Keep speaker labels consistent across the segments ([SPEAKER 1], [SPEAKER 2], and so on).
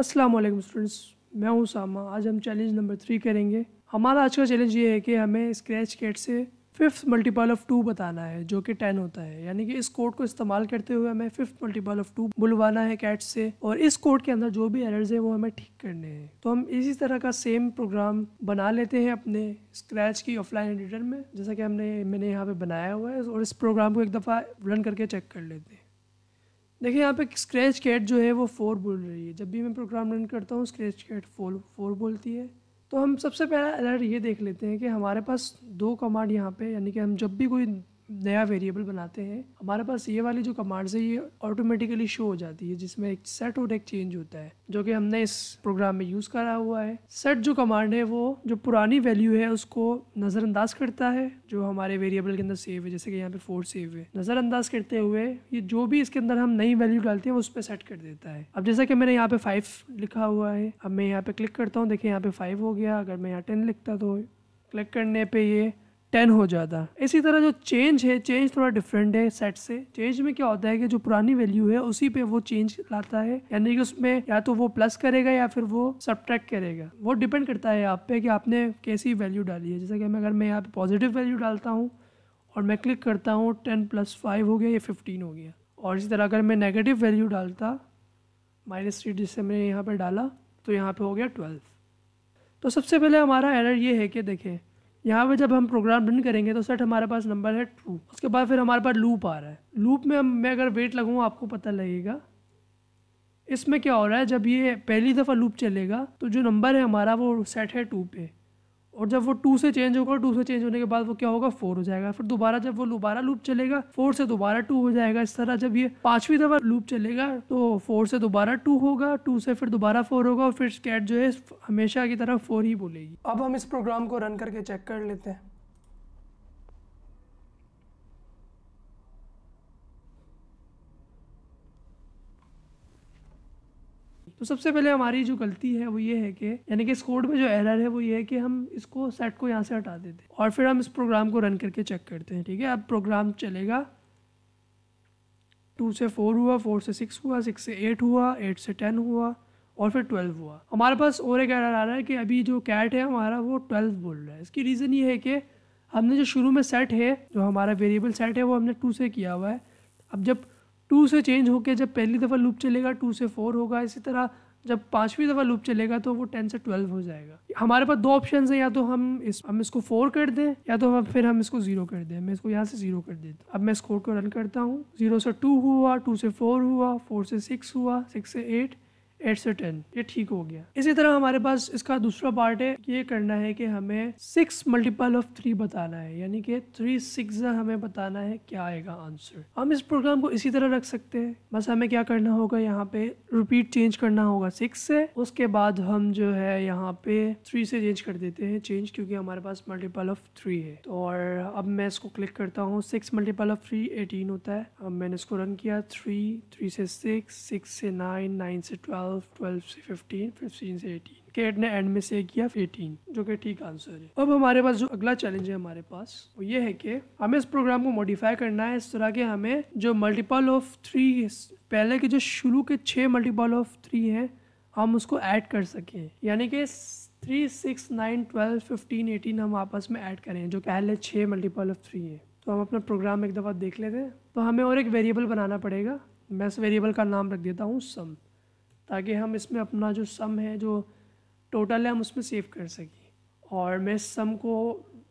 [SPEAKER 1] अस्सलाम वालेकुम स्टूडेंट्स मैं हूं सामा आज हम चैलेंज नंबर थ्री करेंगे हमारा आज का चैलेंज ये है कि हमें स्क्रैच कैट से फिफ्थ मल्टीपल ऑफ टू बताना है जो कि टेन होता है यानी कि इस कोड को इस्तेमाल करते हुए हमें फिफ्थ मल्टीपल ऑफ टू बुलवाना है कैट से और इस कोड के अंदर जो भी एरर्स है वो हमें ठीक करने हैं तो हम इसी तरह का सेम प्रोग्राम बना लेते हैं अपने स्क्रैच की ऑफलाइन एडिटर में जैसा कि हमने मैंने यहाँ पे बनाया हुआ है और इस प्रोग्राम को एक दफ़ा रन करके चेक कर लेते हैं देखिए यहाँ पे स्क्रैच कैट जो है वो फोर बोल रही है जब भी मैं प्रोग्राम रन करता हूँ स्क्रैच कैट फोर फोर बोलती है तो हम सबसे पहला अलर्ट ये देख लेते हैं कि हमारे पास दो कमांड यहाँ पे यानी कि हम जब भी कोई नया वेरिएबल बनाते हैं हमारे पास ये वाली जो कमांड्स है ये ऑटोमेटिकली शो हो जाती है जिसमें एक सेट और एक चेंज होता है जो कि हमने इस प्रोग्राम में यूज़ करा हुआ है सेट जो कमांड है वो जो पुरानी वैल्यू है उसको नज़रअंदाज करता है जो हमारे वेरिएबल के अंदर सेव है जैसे कि यहाँ पे फोर सेव है नज़रअंदाज करते हुए ये जो भी इसके अंदर हम नई वैल्यू डालते हैं वो उस पर सेट कर देता है अब जैसा कि मैंने यहाँ पे फाइव लिखा हुआ है अब मैं यहाँ पे क्लिक करता हूँ देखिए यहाँ पे फाइव हो गया अगर मैं यहाँ टेन लिखता तो क्लिक करने पे ये टेन हो जाता इसी तरह जो चेंज है चेंज थोड़ा डिफरेंट है सेट से चेंज में क्या होता है कि जो पुरानी वैल्यू है उसी पे वो चेंज लाता है यानी कि उसमें या तो वो प्लस करेगा या फिर वो सब्ट्रैक्ट करेगा वो डिपेंड करता है आप पे कि आपने कैसी वैल्यू डाली है जैसे कि मैं अगर मैं यहाँ पे पॉजिटिव वैल्यू डालता हूँ और मैं क्लिक करता हूँ टेन प्लस फाइव हो गया या फिफ्टीन हो गया और इसी तरह अगर मैं नेगेटिव वैल्यू डालता माइनस थ्री जिससे मैंने यहाँ पर डाला तो यहाँ पर हो गया ट्वेल्व तो सबसे पहले हमारा एरर ये है कि देखें यहाँ पे जब हम प्रोग्राम रन करेंगे तो सेट हमारे पास नंबर है ट्रू उसके बाद फिर हमारे पास लूप आ रहा है लूप में हम मैं अगर वेट लगाऊँ आपको पता लगेगा इसमें क्या हो रहा है जब ये पहली दफ़ा लूप चलेगा तो जो नंबर है हमारा वो सेट है टू पे और जब वो टू से चेंज होगा टू से चेंज होने के बाद वो क्या होगा फोर हो जाएगा फिर दोबारा जब वो दोबारा लूप चलेगा फोर से दोबारा टू हो जाएगा इस तरह जब ये पांचवी दफा लूप चलेगा तो फोर से दोबारा टू होगा टू से फिर दोबारा फोर होगा और फिर स्केट जो है हमेशा की तरह फोर ही बोलेगी अब हम इस प्रोग्राम को रन करके चेक कर लेते हैं तो सबसे पहले हमारी जो गलती है वो ये है कि यानी कि इस कोड में जो एरर है वो ये है कि हम इसको सेट को यहाँ से हटा देते हैं और फिर हम इस प्रोग्राम को रन करके चेक करते हैं ठीक है अब प्रोग्राम चलेगा टू से फोर हुआ फोर से सिक्स हुआ सिक्स से एट हुआ एट से टेन हुआ और फिर ट्वेल्व हुआ हमारे पास और एक एरर आ रहा है कि अभी जो कैट है हमारा वो ट्वेल्व बोल रहा है इसकी रीज़न ये है कि हमने जो शुरू में सेट है जो हमारा वेरिएबल सेट है वो हमने टू से किया हुआ है अब जब टू से चेंज होकर जब पहली दफ़ा लूप चलेगा टू से फोर होगा इसी तरह जब पाँचवीं दफ़ा लूप चलेगा तो वो टेन से ट्वेल्व हो जाएगा हमारे पास दो ऑप्शन है या तो हम इस हम इसको फोर कर दें या तो हम फिर हम इसको ज़ीरो कर दें मैं इसको यहाँ से ज़ीरो कर देता अब मैं इस को रन करता हूँ ज़ीरो से टू हुआ टू से फोर हुआ फोर से सिक्स हुआ सिक्स से एट एट से टेन ये ठीक हो गया इसी तरह हमारे पास इसका दूसरा पार्ट है ये करना है कि हमें सिक्स मल्टीपल ऑफ थ्री बताना है यानी कि थ्री सिक्स हमें बताना है क्या आएगा आंसर हम इस प्रोग्राम को इसी तरह रख सकते हैं बस हमें क्या करना होगा यहाँ पे रिपीट चेंज करना होगा सिक्स से उसके बाद हम जो है यहाँ पे थ्री से चेंज कर देते हैं चेंज क्योंकि हमारे पास मल्टीपल ऑफ थ्री है तो और अब मैं इसको क्लिक करता हूँ six multiple of three eighteen होता है अब मैंने इसको रन किया थ्री थ्री से सिक्स सिक्स से नाइन नाइन से ट्वेल्व ट्वेल्व ट्वेल्व से फिफ्टीन फिफ्टीन से एटीन केट ने एंड में से किया 18 जो कि ठीक आंसर है अब हमारे पास जो अगला चैलेंज है हमारे पास वो ये है कि हमें इस प्रोग्राम को मॉडिफाई करना है इस तरह के हमें जो मल्टीपल ऑफ थ्री पहले के जो शुरू के छः मल्टीपल ऑफ थ्री हैं हम उसको ऐड कर सकें यानी कि three six nine twelve fifteen eighteen हम आपस में ऐड करें जो पहले छः मल्टीपल ऑफ थ्री है तो हम अपना प्रोग्राम एक दफ़ा देख लेते हैं तो हमें और एक वेरिएबल बनाना पड़ेगा मैं इस वेरिएबल का नाम रख देता हूँ सम ताकि हम इसमें अपना जो सम है जो टोटल है हम उसमें सेव कर सकें और मैं सम को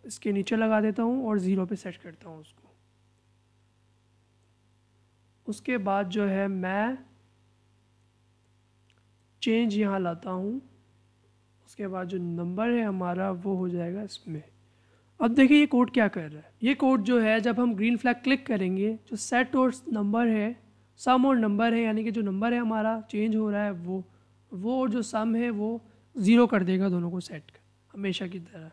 [SPEAKER 1] इसके नीचे लगा देता हूँ और ज़ीरो पे सेट करता हूँ उसको उसके बाद जो है मैं चेंज यहाँ लाता हूँ उसके बाद जो नंबर है हमारा वो हो जाएगा इसमें अब देखिए ये कोड क्या कर रहा है ये कोड जो है जब हम ग्रीन फ्लैग क्लिक करेंगे जो सेट और नंबर है सम और नंबर है यानी कि जो नंबर है हमारा चेंज हो रहा है वो वो और जो सम है वो ज़ीरो कर देगा दोनों को सेट हमेशा की तरह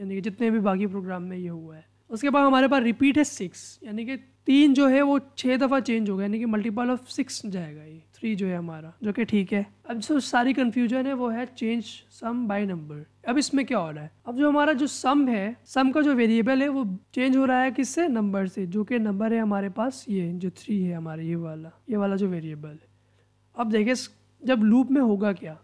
[SPEAKER 1] यानी कि जितने भी बाकी प्रोग्राम में ये हुआ है उसके बाद हमारे पास रिपीट है सिक्स यानी कि तीन जो है वो छः दफ़ा चेंज होगा यानी कि मल्टीपल ऑफ सिक्स जाएगा ये थ्री जो है हमारा जो कि ठीक है अब जो सारी कन्फ्यूजन है वो है चेंज सम बाई नंबर अब इसमें क्या हो रहा है अब जो हमारा जो सम है सम का जो वेरिएबल है वो चेंज हो रहा है किससे नंबर से जो कि नंबर है हमारे पास ये जो थ्री है हमारे ये वाला ये वाला जो वेरिएबल है अब देखिए जब लूप में होगा क्या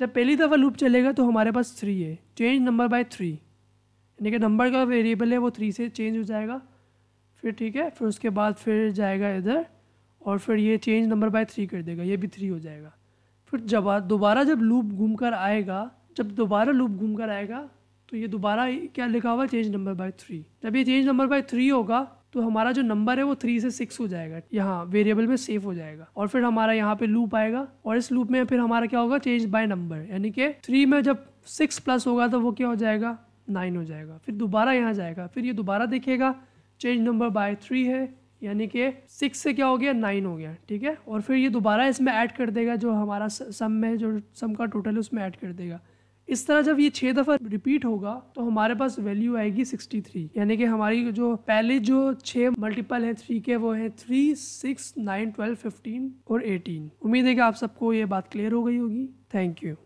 [SPEAKER 1] जब पहली दफ़ा लूप चलेगा तो हमारे पास थ्री है चेंज नंबर बाय थ्री यानी कि नंबर का वेरिएबल है वो थ्री से चेंज हो जाएगा फिर ठीक है फिर उसके बाद फिर जाएगा इधर और फिर ये चेंज नंबर बाय थ्री कर देगा ये भी थ्री हो जाएगा फिर जब दोबारा जब लूप घूम कर आएगा जब दोबारा लूप घूम कर आएगा तो ये दोबारा क्या लिखा हुआ है चेंज नंबर बाय थ्री जब ये चेंज नंबर बाय थ्री होगा तो हमारा जो नंबर है वो थ्री से सिक्स हो जाएगा यहाँ वेरिएबल में सेफ हो जाएगा और फिर हमारा यहाँ पे लूप आएगा और इस लूप में फिर हमारा क्या होगा चेंज बाय नंबर यानी कि थ्री में जब सिक्स प्लस होगा तो वो क्या हो जाएगा नाइन हो जाएगा फिर दोबारा यहाँ जाएगा फिर ये दोबारा देखेगा चेंज नंबर बाय थ्री है यानी कि सिक्स से क्या हो गया नाइन हो गया ठीक है और फिर ये दोबारा इसमें ऐड कर देगा जो हमारा सम में जो सम का टोटल है उसमें ऐड कर देगा इस तरह जब ये छः दफ़ा रिपीट होगा तो हमारे पास वैल्यू आएगी 63 यानी कि हमारी जो पहले जो छः मल्टीपल हैं थ्री के वो हैं three six nine twelve fifteen और एटीन उम्मीद है कि आप सबको ये बात क्लियर हो गई होगी थैंक यू